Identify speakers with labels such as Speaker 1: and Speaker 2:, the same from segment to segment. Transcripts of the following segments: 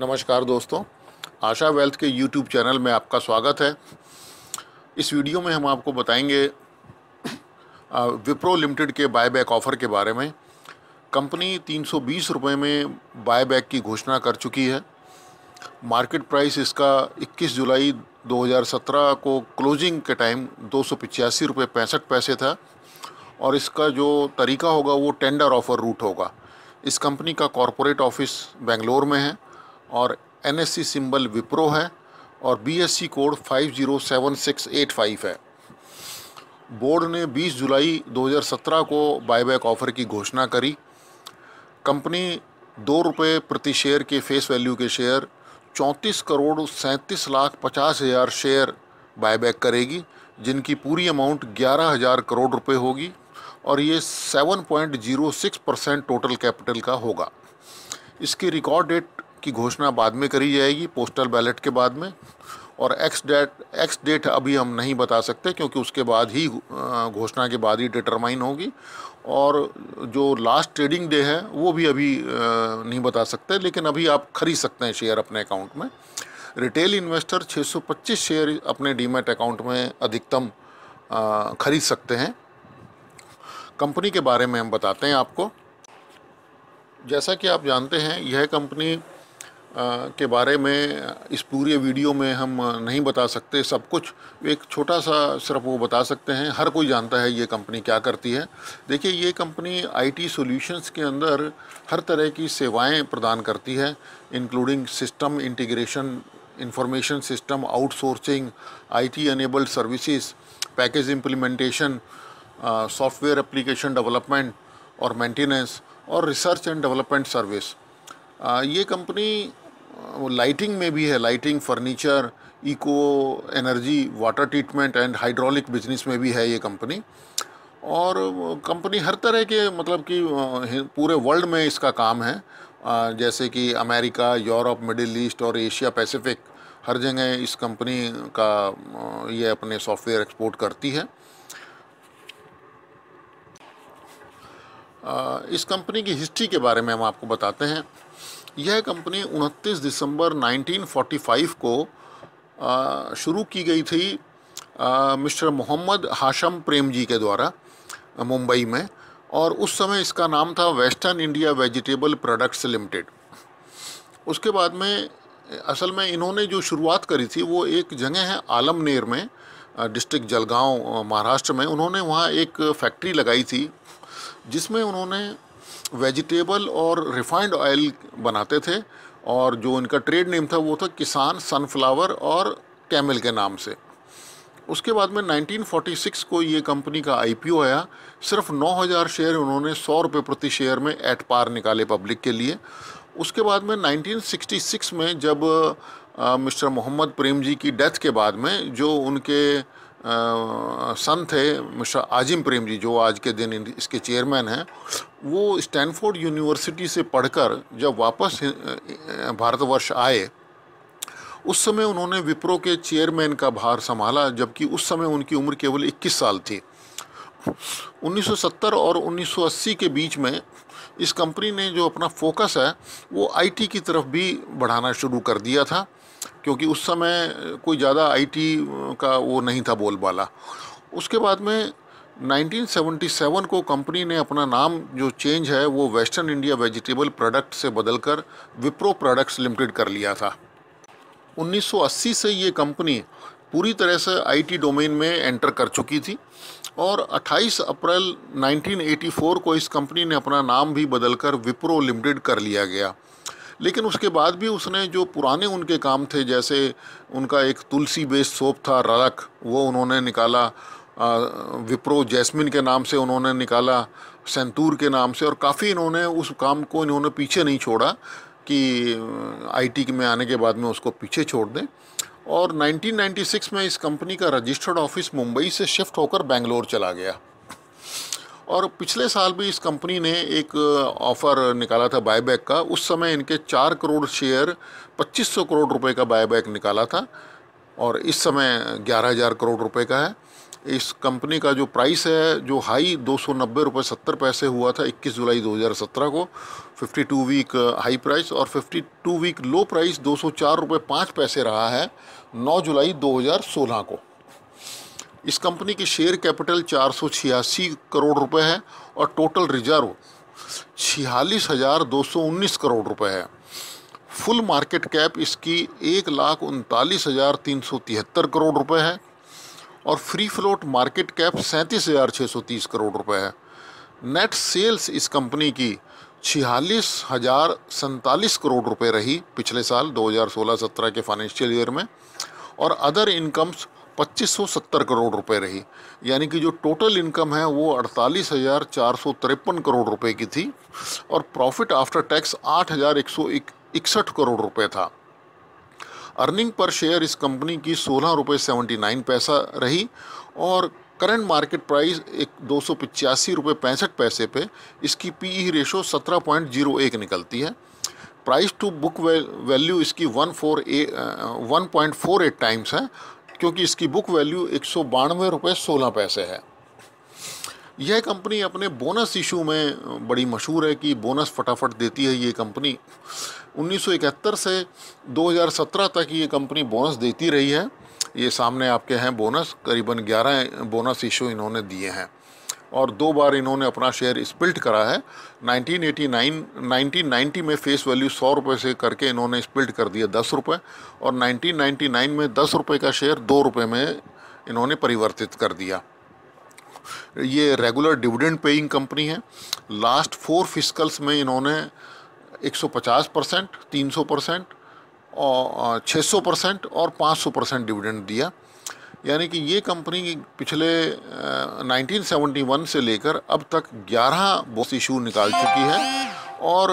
Speaker 1: नमस्कार दोस्तों आशा वेल्थ के यूट्यूब चैनल में आपका स्वागत है इस वीडियो में हम आपको बताएंगे विप्रो लिमिटेड के बायबैक ऑफ़र के बारे में कंपनी तीन सौ में बायबैक की घोषणा कर चुकी है मार्केट प्राइस इसका 21 जुलाई 2017 को क्लोजिंग के टाइम दो सौ पैसे था और इसका जो तरीका होगा वो टेंडर ऑफ़र रूट होगा इस कंपनी का कॉरपोरेट ऑफिस बेंगलोर में है और एन सिंबल विप्रो है और बीएससी कोड 507685 है बोर्ड ने 20 जुलाई 2017 को बायबैक ऑफ़र की घोषणा करी कंपनी दो रुपये प्रति शेयर के फेस वैल्यू के शेयर चौंतीस करोड़ सैंतीस लाख पचास हज़ार शेयर बायबैक करेगी जिनकी पूरी अमाउंट ग्यारह हज़ार करोड़ रुपए होगी और ये 7.06 परसेंट टोटल कैपिटल का होगा इसकी रिकॉर्ड डेट की घोषणा बाद में करी जाएगी पोस्टल बैलेट के बाद में और एक्स डेट एक्स डेट अभी हम नहीं बता सकते क्योंकि उसके बाद ही घोषणा के बाद ही डिटरमाइन होगी और जो लास्ट ट्रेडिंग डे है वो भी अभी नहीं बता सकते लेकिन अभी आप खरीद सकते हैं शेयर अपने अकाउंट में रिटेल इन्वेस्टर 625 शेयर अपने डीमेट अकाउंट में अधिकतम खरीद सकते हैं कंपनी के बारे में हम बताते हैं आपको जैसा कि आप जानते हैं यह कंपनी के बारे में इस पूरे वीडियो में हम नहीं बता सकते सब कुछ एक छोटा सा सिर्फ वो बता सकते हैं हर कोई जानता है ये कंपनी क्या करती है देखिए ये कंपनी आईटी सॉल्यूशंस के अंदर हर तरह की सेवाएं प्रदान करती है including system integration information system outsourcing IT enabled services package implementation software application development और मेंटेनेंस और रिसर्च एंड डेवलपमेंट सर्विस ये कंपनी वो लाइटिंग में भी है lighting furniture eco energy water treatment and hydraulic business में भी है ये कंपनी और कंपनी हर तरह के मतलब कि पूरे वर्ल्ड में इसका काम है जैसे कि अमेरिका यूरोप मिडिल ईस्ट और एशिया पैसिफिक हर जगह इस कंपनी का ये अपने सॉफ्टवेयर एक्सपोर्ट करती है इस कंपनी की हिस्ट्री के बारे में हम आपको बताते हैं यह कंपनी 29 दिसंबर 1945 को शुरू की गई थी मिस्टर मोहम्मद हाशम प्रेम जी के द्वारा मुंबई में और उस समय इसका नाम था Western India Vegetable Products Limited उसके बाद में असल में इन्होंने जो शुरुआत करी थी वो एक जगह है आलमनेर में डिस्ट्रिक्ट जलगांव महाराष्ट्र में उन्होंने वहाँ एक फैक्ट्री लगाई थी जिसमें उन्होंने वेजिटेबल और रिफाइंड ऑयल बनाते थे और जो इनका ट्रेड नेम था वो था किसान सनफ्लावर और कैमल के नाम से उसके बाद में 1946 को ये कंपनी का आईपीओ आया सिर्फ 9000 शेयर उन्होंने सौ रुपये प्रति शेयर में एट पार निकाले पब्लिक के लिए उसके बाद में 1966 में जब मिस्टर मोहम्मद प्रेम जी की डेथ के बाद में जो उनके सन थे मिस्टर आजिम प्रेम जी जो आज के दिन इसके चेयरमैन हैं वो स्टैनफोर्ड यूनिवर्सिटी से पढ़कर जब वापस भारतवर्ष आए उस समय उन्होंने विप्रो के चेयरमैन का भार संभाला जबकि उस समय उनकी उम्र केवल 21 साल थी 1970 और 1980 के बीच में इस कंपनी ने जो अपना फोकस है वो आईटी की तरफ भी बढ़ाना शुरू कर दिया था क्योंकि उस समय कोई ज़्यादा आईटी का वो नहीं था बोलबाला उसके बाद में 1977 को कंपनी ने अपना नाम जो चेंज है वो वेस्टर्न इंडिया वेजिटेबल प्रोडक्ट से बदलकर विप्रो प्रोडक्ट्स लिमिटेड कर लिया था 1980 से ये कंपनी पूरी तरह से आईटी डोमेन में एंटर कर चुकी थी और 28 अप्रैल 1984 को इस कंपनी ने अपना नाम भी बदलकर विप्रो लिमिटेड कर लिया गया लेकिन उसके बाद भी उसने जो पुराने उनके काम थे जैसे उनका एक तुलसी बेस्ड सोप था रलक वो उन्होंने निकाला विप्रो जैस्मिन के नाम से उन्होंने निकाला सेंतूर के नाम से और काफ़ी इन्होंने उस काम को इन्होंने पीछे नहीं छोड़ा कि आईटी में आने के बाद में उसको पीछे छोड़ दें और 1996 में इस कंपनी का रजिस्टर्ड ऑफिस मुंबई से शिफ्ट होकर बेंगलोर चला गया और पिछले साल भी इस कंपनी ने एक ऑफ़र निकाला था बायबैक का उस समय इनके चार करोड़ शेयर 2500 करोड़ रुपए का बायबैक निकाला था और इस समय 11000 करोड़ रुपए का है इस कंपनी का जो प्राइस है जो हाई दो सौ नब्बे रुपये सत्तर पैसे हुआ था 21 जुलाई 2017 को 52 वीक हाई प्राइस और 52 वीक लो प्राइस दो सौ चार रुपये पाँच पैसे रहा है 9 जुलाई 2016 को इस कंपनी की शेयर कैपिटल चार करोड़ रुपए है और टोटल रिजर्व छियालीस हज़ार दो सौ उन्नीस करोड़ रुपए है फुल मार्केट कैप इसकी एक लाख उनतालीस हज़ार तीन सौ तिहत्तर करोड़ रुपए है और फ्री फ्लोट मार्केट कैप सैंतीस हज़ार छः सौ तीस करोड़ रुपए है नेट सेल्स इस कंपनी की छियालीस हज़ार सैंतालीस करोड़ रुपए रही पिछले साल 2016-17 के फाइनेंशियल ईयर में और अदर इनकम्स पच्चीस करोड़ रुपए रही यानी कि जो टोटल इनकम है वो अड़तालीस हज़ार चार सौ तिरपन करोड़ रुपए की थी और प्रॉफिट आफ्टर टैक्स आठ हज़ार एक सौ इकसठ करोड़ रुपए था अर्निंग पर शेयर इस कंपनी की सोलह रुपये नाइन पैसा रही और करंट मार्केट प्राइस एक दो सौ पिचासी रुपये पैंसठ पैसे पे इसकी पीई रेशो e सत्रह पॉइंट जीरो एक निकलती है प्राइस टू बुक वैल्यू इसकी one four A one point four eight times है क्योंकि इसकी बुक वैल्यू एक सौ बानवे रुपये सोलह पैसे है यह कंपनी अपने बोनस इशू में बड़ी मशहूर है कि बोनस फटाफट देती है ये कंपनी 1971 से 2017 तक ये कंपनी बोनस देती रही है ये सामने आपके हैं बोनस करीबन 11 बोनस इशू इन्होंने दिए हैं और दो बार इन्होंने अपना शेयर स्पिल्ट करा है 1989 1990 में फेस वैल्यू सौ रुपये से करके इन्होंने स्पिल्ट कर दिया दस रुपये और 1999 में दस रुपये का शेयर दो रुपये में इन्होंने परिवर्तित कर दिया ये रेगुलर डिविडेंड पेइंग कंपनी है लास्ट फोर फिस्कल्स में इन्होंने 150 परसेंट तीन परसेंट और 600 परसेंट और 500 परसेंट डिविडेंड दिया यानी कि ये कंपनी पिछले आ, 1971 से लेकर अब तक 11 बोस इशू निकाल चुकी है और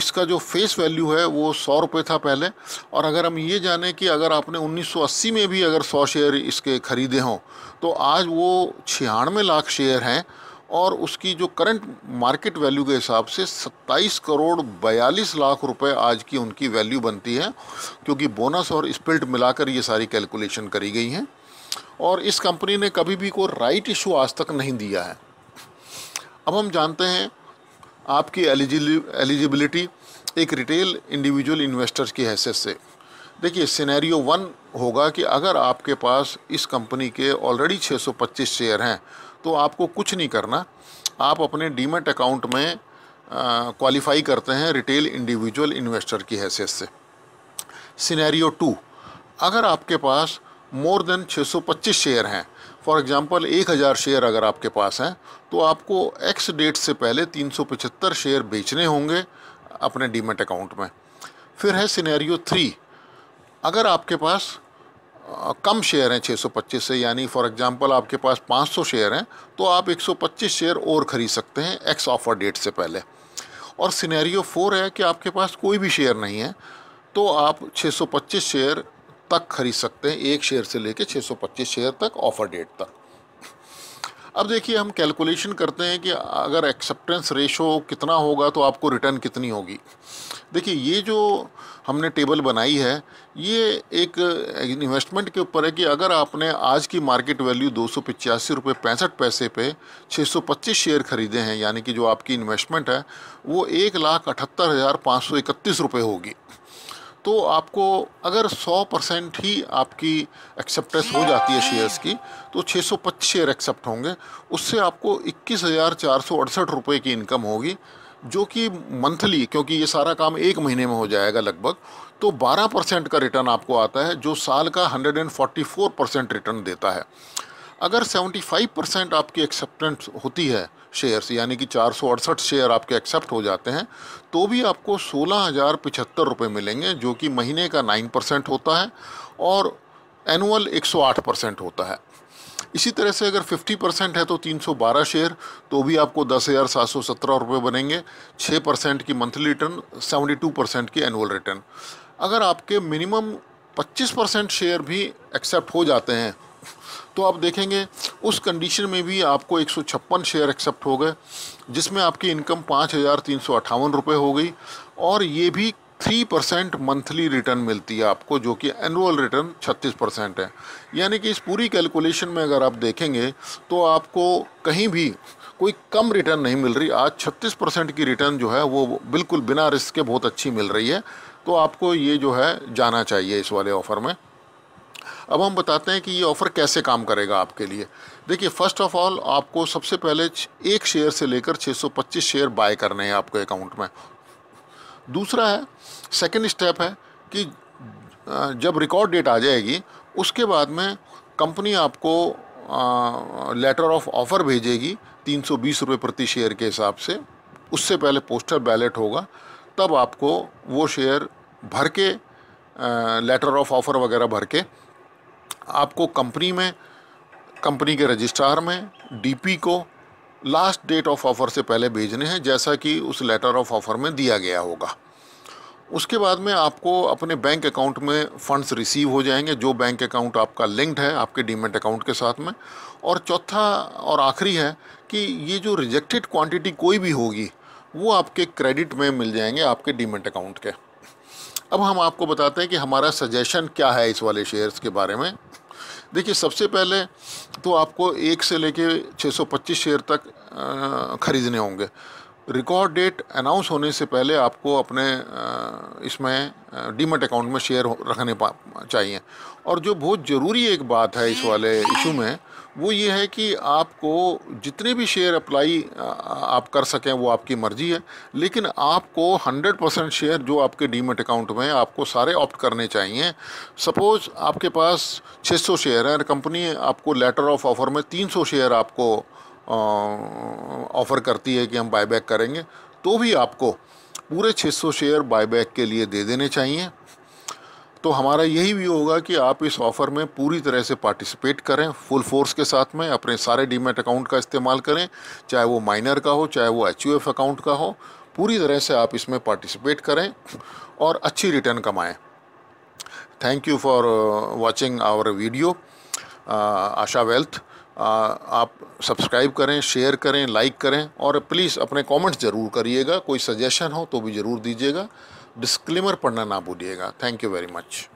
Speaker 1: इसका जो फेस वैल्यू है वो सौ रुपये था पहले और अगर हम ये जाने कि अगर आपने 1980 में भी अगर सौ शेयर इसके ख़रीदे हों तो आज वो छियानवे लाख शेयर हैं और उसकी जो करंट मार्केट वैल्यू के हिसाब से 27 करोड़ बयालीस लाख रुपए आज की उनकी वैल्यू बनती है क्योंकि बोनस और स्पिल्ट मिलाकर ये सारी कैलकुलेशन करी गई हैं और इस कंपनी ने कभी भी कोई राइट इशू आज तक नहीं दिया है अब हम जानते हैं आपकी एलिजिबिलिटी एक रिटेल इंडिविजुअल इन्वेस्टर की हैसियत से देखिए सिनेरियो वन होगा कि अगर आपके पास इस कंपनी के ऑलरेडी 625 शेयर हैं तो आपको कुछ नहीं करना आप अपने डीमेट अकाउंट में क्वालिफाई करते हैं रिटेल इंडिविजुअल इन्वेस्टर की हैसियत से सिनेरियो टू अगर आपके पास मोर देन 625 शेयर हैं फॉर एग्ज़ाम्पल 1000 शेयर अगर आपके पास हैं तो आपको एक्स डेट से पहले 375 शेयर बेचने होंगे अपने डीमेट अकाउंट में फिर है सिनेरियो थ्री अगर आपके पास कम शेयर हैं 625 से यानी फॉर एग्जांपल आपके पास 500 शेयर हैं तो आप 125 शेयर और ख़रीद सकते हैं एक्स ऑफर डेट से पहले और सिनेरियो फोर है कि आपके पास कोई भी शेयर नहीं है तो आप 625 शेयर तक खरीद सकते हैं एक शेयर से लेके 625 शेयर तक ऑफर डेट तक अब देखिए हम कैलकुलेशन करते हैं कि अगर एक्सेप्टेंस रेशो कितना होगा तो आपको रिटर्न कितनी होगी देखिए ये जो हमने टेबल बनाई है ये एक इन्वेस्टमेंट के ऊपर है कि अगर आपने आज की मार्केट वैल्यू दो सौ पिचासी रुपये पैंसठ पैसे पे 625 शेयर खरीदे हैं यानी कि जो आपकी इन्वेस्टमेंट है वो एक लाख अठहत्तर हज़ार पाँच सौ इकतीस रुपये होगी तो आपको अगर 100 परसेंट ही आपकी एक्सेप्टेंस हो जाती है शेयर्स की तो पच्चीस शेयर एक्सेप्ट होंगे उससे आपको इक्कीस हज़ार की इनकम होगी जो कि मंथली क्योंकि ये सारा काम एक महीने में हो जाएगा लगभग तो 12 परसेंट का रिटर्न आपको आता है जो साल का 144 परसेंट रिटर्न देता है अगर 75 परसेंट आपकी एक्सेप्टेंस होती है शेयर्स यानी कि चार शेयर आपके एक्सेप्ट हो जाते हैं तो भी आपको सोलह हज़ार रुपये मिलेंगे जो कि महीने का नाइन परसेंट होता है और एनुअल 108 परसेंट होता है इसी तरह से अगर 50 परसेंट है तो 312 शेयर तो भी आपको दस हज़ार सात सौ सत्रह रुपये बनेंगे 6 परसेंट की मंथली रिटर्न 72 परसेंट की एनुअल रिटर्न अगर आपके मिनिमम 25 परसेंट शेयर भी एक्सेप्ट हो जाते हैं तो आप देखेंगे उस कंडीशन में भी आपको एक शेयर एक्सेप्ट हो गए जिसमें आपकी इनकम पाँच हज़ार तीन सौ अट्ठावन रुपये हो गई और ये भी थ्री परसेंट मंथली रिटर्न मिलती है आपको जो कि एनुअल रिटर्न छत्तीस परसेंट है यानी कि इस पूरी कैलकुलेशन में अगर आप देखेंगे तो आपको कहीं भी कोई कम रिटर्न नहीं मिल रही आज छत्तीस परसेंट की रिटर्न जो है वो बिल्कुल बिना रिस्क के बहुत अच्छी मिल रही है तो आपको ये जो है जाना चाहिए इस वाले ऑफ़र में अब हम बताते हैं कि ये ऑफ़र कैसे काम करेगा आपके लिए देखिए फ़र्स्ट ऑफ़ ऑल आपको सबसे पहले एक शेयर से लेकर 625 शेयर बाय करने हैं आपके अकाउंट में दूसरा है सेकेंड स्टेप है कि जब रिकॉर्ड डेट आ जाएगी उसके बाद में कंपनी आपको लेटर ऑफ ऑफ़र भेजेगी तीन सौ प्रति शेयर के हिसाब से उससे पहले पोस्टर बैलेट होगा तब आपको वो शेयर भर के लेटर ऑफ ऑफ़र वगैरह भर के आपको कंपनी में कंपनी के रजिस्ट्रार में डीपी को लास्ट डेट ऑफ ऑफ़र से पहले भेजने हैं जैसा कि उस लेटर ऑफ ऑफ़र में दिया गया होगा उसके बाद में आपको अपने बैंक अकाउंट में फ़ंड्स रिसीव हो जाएंगे जो बैंक अकाउंट आपका लिंक्ड है आपके डीमेट अकाउंट के साथ में और चौथा और आखिरी है कि ये जो रिजेक्टेड क्वांटिटी कोई भी होगी वो आपके क्रेडिट में मिल जाएंगे आपके डीमेट अकाउंट के अब हम आपको बताते हैं कि हमारा सजेशन क्या है इस वाले शेयर्स के बारे में देखिए सबसे पहले तो आपको एक से लेके 625 शेयर तक ख़रीदने होंगे रिकॉर्ड डेट अनाउंस होने से पहले आपको अपने इसमें डीमेट अकाउंट में शेयर रखने चाहिए और जो बहुत ज़रूरी एक बात है इस वाले इशू में वो ये है कि आपको जितने भी शेयर अप्लाई आप कर सकें वो आपकी मर्ज़ी है लेकिन आपको 100 परसेंट शेयर जो आपके डीमेट अकाउंट में आपको सारे ऑप्ट करने चाहिए सपोज़ आपके पास 600 शेयर हैं और कंपनी आपको लेटर ऑफ ऑफ़र में 300 शेयर आपको ऑफ़र करती है कि हम बायबैक करेंगे तो भी आपको पूरे 600 शेयर बायबैक के लिए दे देने चाहिए तो हमारा यही व्यू होगा कि आप इस ऑफ़र में पूरी तरह से पार्टिसिपेट करें फुल फोर्स के साथ में अपने सारे डीमेट अकाउंट का इस्तेमाल करें चाहे वो माइनर का हो चाहे वो एच अकाउंट का हो पूरी तरह से आप इसमें पार्टिसिपेट करें और अच्छी रिटर्न कमाएँ thank you for watching our video Asha wealth आप सब्सक्राइब करें शेयर करें लाइक करें और प्लीज़ अपने कमेंट्स ज़रूर करिएगा कोई सजेशन हो तो भी ज़रूर दीजिएगा डिस्क्लेमर पढ़ना ना भूलिएगा थैंक यू वेरी मच